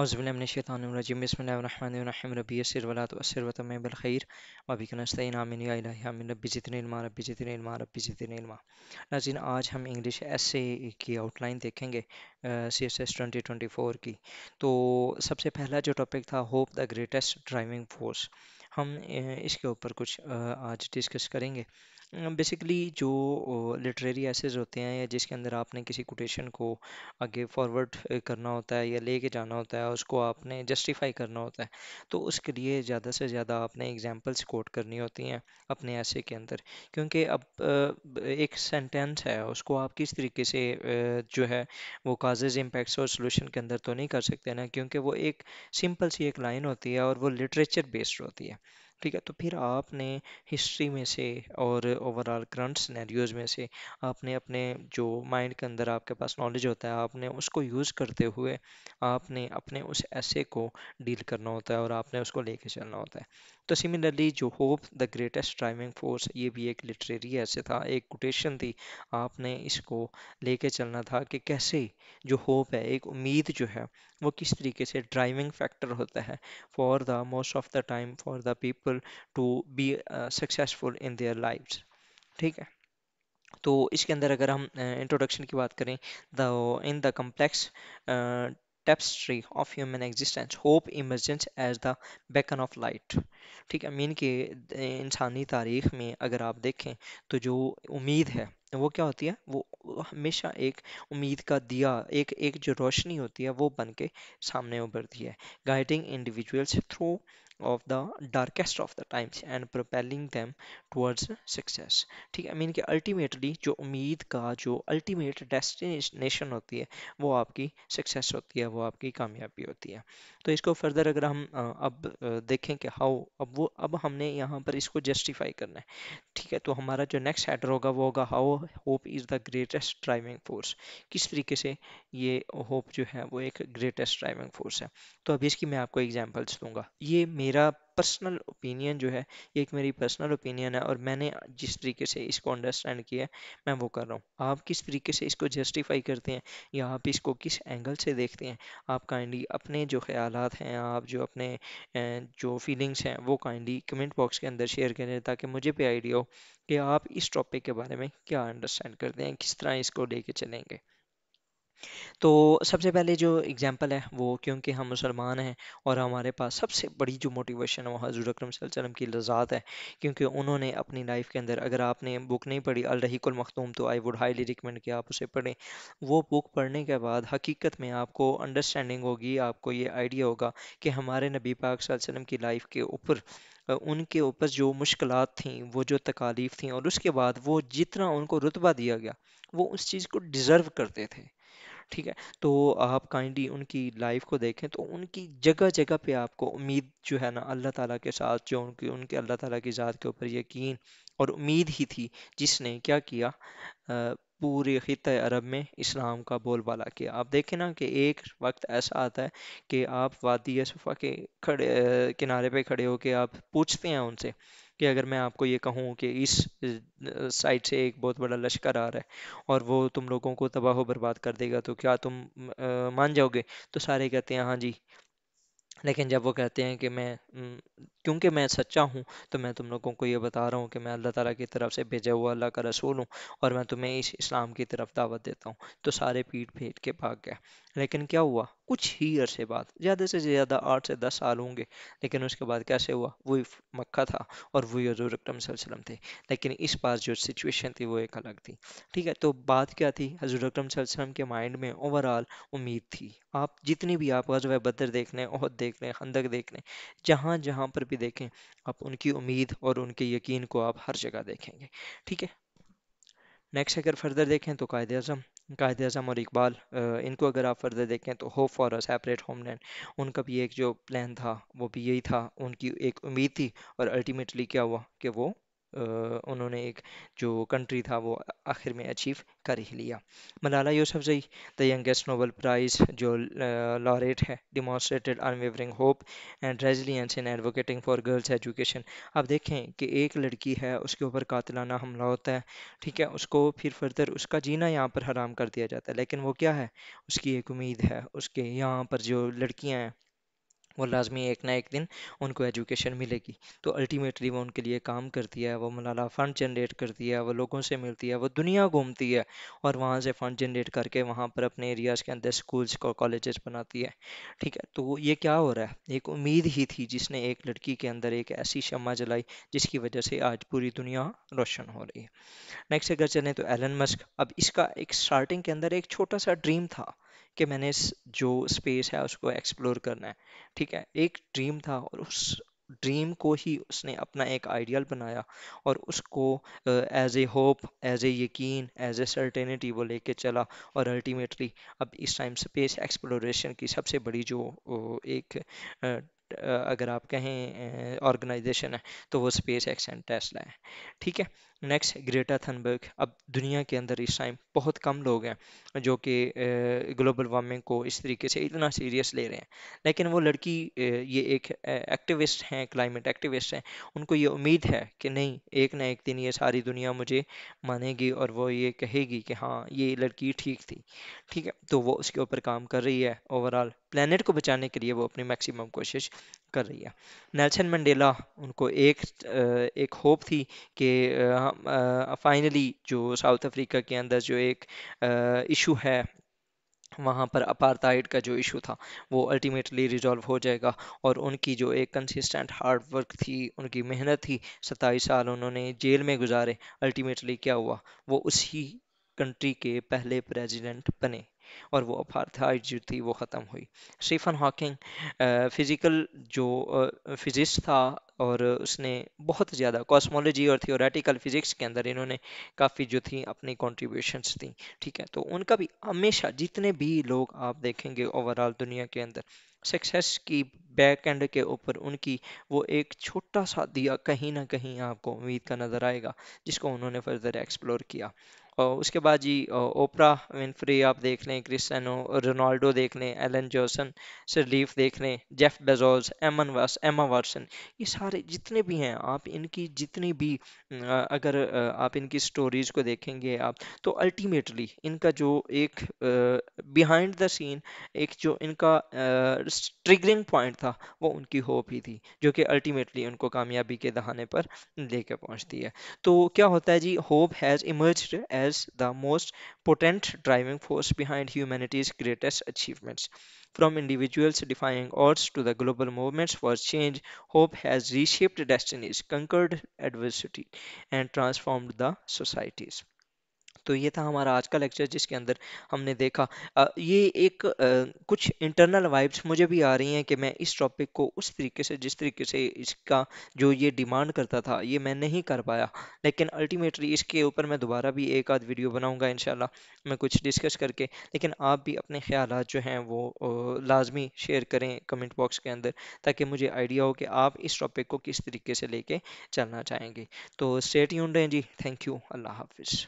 अज़बिलमिनशानरजीम रबी नाजिन आज हम इंग्लिश एसे की आउटलाइन देखेंगे C S S twenty twenty four की तो सबसे पहला जो टॉपिक था hope the greatest driving force हम इसके ऊपर कुछ आज डिस्कस करेंगे बेसिकली जो लिटरेरी एसेज होते हैं या जिसके अंदर आपने किसी कोटेशन को आगे फॉरवर्ड करना होता है या लेके जाना होता है उसको आपने जस्टिफाई करना होता है तो उसके लिए ज़्यादा से ज़्यादा आपने एग्जांपल्स कोट करनी होती हैं अपने ऐसे के अंदर क्योंकि अब एक सेंटेंस है उसको आप किस तरीके से जो है वो काजेज इम्पैक्ट्स और सोल्यूशन के अंदर तो नहीं कर सकते ना क्योंकि वो एक सिंपल सी एक लाइन होती है और वो लिटरेचर बेस्ड होती है ठीक है तो फिर आपने हिस्ट्री में से और ओवरऑल करंट सिनेरियोज में से आपने अपने जो माइंड के अंदर आपके पास नॉलेज होता है आपने उसको यूज़ करते हुए आपने अपने उस ऐसे को डील करना होता है और आपने उसको लेके चलना होता है तो सिमिलरली जो hope the greatest driving force ये भी एक लिटरेरी ऐसे था एक कोटेशन थी आपने इसको लेके चलना था कि कैसे जो होप है एक उम्मीद जो है वो किस तरीके से ड्राइविंग फैक्टर होता है for the most of the time for the people people to be uh, successful in their lives ठीक है तो इसके अंदर अगर हम इंट्रोडक्शन uh, की बात करें the in the complex tapestry of human existence hope emerges as the beacon of light ठीक है मीन के uh, इंसानी तारीख में अगर आप देखें तो जो उम्मीद है वो क्या होती है वो हमेशा एक उम्मीद का दिया एक एक जो रोशनी होती है वो बन के सामने उभरती है guiding individuals through of the darkest of the times and propelling them towards success ठीक है मीन कि अल्टीमेटली जो उम्मीद का जो अल्टीमेट destination होती है वो आपकी सक्सेस होती है वो आपकी कामयाबी होती है तो इसको फर्दर अगर हम अब देखें कि how अब वो अब हमने यहाँ पर इसको जस्टिफाई करना है ठीक है तो हमारा जो नेक्स्ट हेडर होगा वो होगा how hope is the greatest driving force किस तरीके से ये होप जो है वो एक ग्रेटेस्ट ड्राइविंग फोर्स है तो अभी इसकी मैं आपको एग्जांपल्स दूंगा ये मेरा पर्सनल ओपिनियन जो है ये एक मेरी पर्सनल ओपिनियन है और मैंने जिस तरीके से इसको अंडरस्टैंड किया है मैं वो कर रहा हूँ आप किस तरीके से इसको जस्टिफाई करते हैं या आप इसको किस एंगल से देखते हैं आप काइंडली अपने जो ख्याल हैं आप जो अपने जो फीलिंग्स हैं वो काइंडली कमेंट बॉक्स के अंदर शेयर करें ताकि मुझे भी आइडिया हो कि आप इस टॉपिक के बारे में क्या अंडरस्टैंड करते हैं किस तरह इसको ले चलेंगे तो सबसे पहले जो एग्ज़ाम्पल है वो क्योंकि हम मुसलमान हैं और हमारे पास सबसे बड़ी जो मोटिवेशन है वो हजूर अक्रम वसम की लजात है क्योंकि उन्होंने अपनी लाइफ के अंदर अगर आपने बुक नहीं पढ़ी अलरहीकुल मखतूम तो आई वुड हाईली रिकमेंड कि आप उसे पढ़ें वो बुक पढ़ने के बाद हकीकत में आपको अंडरस्टैंडिंग होगी आपको ये आइडिया होगा कि हमारे नबी पाक वसम की लाइफ के ऊपर उनके ऊपर जो मुश्किल थी वो जो तकालीफ थी और उसके बाद वो जितना उनको रुतबा दिया गया वो उस चीज़ को डिज़र्व करते थे ठीक है तो आप काइंडली उनकी लाइफ को देखें तो उनकी जगह जगह पे आपको उम्मीद जो है ना अल्लाह ताला के साथ जो उनकी उनके अल्लाह ताला की ज़ात के ऊपर यकीन और उम्मीद ही थी जिसने क्या किया पूरे ख़त अरब में इस्लाम का बोलबाला किया आप देखें ना कि एक वक्त ऐसा आता है कि आप वादी सफ़ा के खड़े किनारे पे खड़े हो के आप पूछते हैं उनसे कि अगर मैं आपको ये कहूँ कि इस साइड से एक बहुत बड़ा लश्कर आ रहा है और वो तुम लोगों को तबाह बर्बाद कर देगा तो क्या तुम आ, मान जाओगे तो सारे कहते हैं हाँ जी लेकिन जब वो कहते हैं कि मैं क्योंकि मैं सच्चा हूँ तो मैं तुम लोगों को ये बता रहा हूँ कि मैं अल्लाह ताला की तरफ से भेजा हुआ अल्लाह का रसूल हूँ और मैं तुम्हें इस इस्लाम की तरफ दावत देता हूँ तो सारे पीट फेट के भाग गए लेकिन क्या हुआ कुछ ही अरसे बाद ज़्यादा से ज़्यादा आठ से दस साल होंगे लेकिन उसके बाद कैसे हुआ वही मक्का था और वही हजूर अक्रम वसलम थे लेकिन इस बार जो सिचुएशन थी वो एक अलग थी ठीक है तो बात क्या थी हजूर अक्रम वसलम के माइंड में ओवरऑल उम्मीद थी आप जितनी भी आप गजब बदर देखने और देख देख लें खंदक देख लें जहाँ जहाँ पर भी देखें आप उनकी उम्मीद और उनके यकीन को आप हर जगह देखेंगे ठीक है नेक्स्ट अगर फर्दर देखें तो कायद अजम कायद अजम और इकबाल इनको अगर आप फर्दर देखें तो hope for a separate homeland उनका भी एक जो प्लान था वो भी यही था उनकी एक उम्मीद थी और अल्टीमेटली क्या हुआ कि वो उन्होंने एक जो कंट्री था वो आखिर में अचीव कर ही लिया Malala Yousafzai the youngest Nobel prize जो लॉरेट है demonstrated unwavering hope and resilience in advocating for girls education आप देखें कि एक लड़की है उसके ऊपर कातलाना हमला होता है ठीक है उसको फिर फर्दर उसका जीना यहाँ पर हराम कर दिया जाता है लेकिन वो क्या है उसकी एक उम्मीद है उसके यहाँ पर जो लड़कियाँ हैं वो लाजमी एक ना एक दिन उनको एजुकेशन मिलेगी तो अल्टीमेटली वो उनके लिए काम करती है वो मलाला फ़ंड जनरेट करती है वो लोगों से मिलती है वो दुनिया घूमती है और वहाँ से फ़ंड जनरेट करके वहाँ पर अपने एरियाज़ के अंदर स्कूल्स और कॉलेजेस बनाती है ठीक है तो ये क्या हो रहा है एक उम्मीद ही थी जिसने एक लड़की के अंदर एक ऐसी शमा जलाई जिसकी वजह से आज पूरी दुनिया रोशन हो रही है नेक्स्ट अगर चलें तो एलन मस्क अब इसका एक स्टार्टिंग के अंदर एक छोटा सा ड्रीम था कि मैंने इस जो स्पेस है उसको एक्सप्लोर करना है ठीक है एक ड्रीम था और उस ड्रीम को ही उसने अपना एक आइडियल बनाया और उसको as a hope as a यकीन एज ए सर्टेनिटी वो लेके चला और अल्टीमेटली अब इस टाइम स्पेस एक्सप्लोरेशन की सबसे बड़ी जो एक अगर आप कहें ऑर्गेनाइजेशन है तो वो स्पेस एक्सेंट एंड टेस्ला है ठीक है नेक्स्ट ग्रेटा थनबर्ग अब दुनिया के अंदर इस टाइम बहुत कम लोग हैं जो कि ग्लोबल वार्मिंग को इस तरीके से इतना सीरियस ले रहे हैं लेकिन वो लड़की ये एक एक्टिविस्ट हैं क्लाइमेट एक्टिविस्ट हैं उनको ये उम्मीद है कि नहीं एक ना एक दिन ये सारी दुनिया मुझे मानेगी और वो ये कहेगी कि हाँ ये लड़की ठीक थी ठीक है तो वो उसके ऊपर काम कर रही है ओवरऑल प्लानट को बचाने के लिए वो अपनी मैक्सिमम कोशिश कर रही है नेल्सन मंडेला उनको एक एक होप थी कि फाइनली जो साउथ अफ्रीका के अंदर जो एक इशू है वहाँ पर अपारताइड का जो इशू था वो अल्टीमेटली रिजॉल्व हो जाएगा और उनकी जो एक कंसिस्टेंट हार्ड वर्क थी उनकी मेहनत थी सत्ताईस साल उन्होंने जेल में गुजारे अल्टीमेटली क्या हुआ वो उसी कंट्री के पहले प्रेसिडेंट बने और वो अपार्थाइड जो थी वो ख़त्म हुई स्टीफन हॉकिंग फिज़िकल जो फिज़िस्ट था और उसने बहुत ज़्यादा कॉस्मोलॉजी और थियोरेटिकल फिज़िक्स के अंदर इन्होंने काफ़ी जो थी अपनी कॉन्ट्रीब्यूशंस दी ठीक है तो उनका भी हमेशा जितने भी लोग आप देखेंगे ओवरऑल दुनिया के अंदर सक्सेस की बैक एंड के ऊपर उनकी वो एक छोटा सा दिया कहीं ना कहीं आपको उम्मीद का नज़र आएगा जिसको उन्होंने फर्दर एक्सप्लोर किया उसके बाद जी ओपरा विनफ्री आप देख लें क्रिस्टनो रोनाल्डो देख लें एलन जोसन सरलीफ देख लें जेफ बेजोज एमन वर्स एमा वर्सन ये सारे जितने भी हैं आप इनकी जितनी भी अगर आप इनकी स्टोरीज़ को देखेंगे आप तो अल्टीमेटली इनका जो एक बिहाइंड द सीन एक जो इनका ट्रिगरिंग पॉइंट था वो उनकी होप ही थी जो कि अल्टीमेटली उनको कामयाबी के दहाने पर लेकर पहुँचती है तो क्या होता है जी hope has emerge as the most potent driving force behind humanity's greatest achievements. From individuals defying odds to the global movements for change, hope has reshaped destinies, conquered adversity, and transformed the societies. तो ये था हमारा आज का lecture जिसके अंदर हमने देखा ये एक कुछ इंटरनल वाइब्स मुझे भी आ रही हैं कि मैं इस टॉपिक को उस तरीके से जिस तरीके से इसका जो ये डिमांड करता था ये मैं नहीं कर पाया लेकिन अल्टीमेटली इसके ऊपर मैं दोबारा भी एक आध वीडियो बनाऊँगा इन मैं कुछ डिस्कस करके लेकिन आप भी अपने ख्याल जो हैं वो लाजमी शेयर करें कमेंट बॉक्स के अंदर ताकि मुझे आइडिया हो कि आप इस टॉपिक को किस तरीके से ले चलना चाहेंगे तो स्टेट यून जी थैंक यू अल्लाह हाफिज़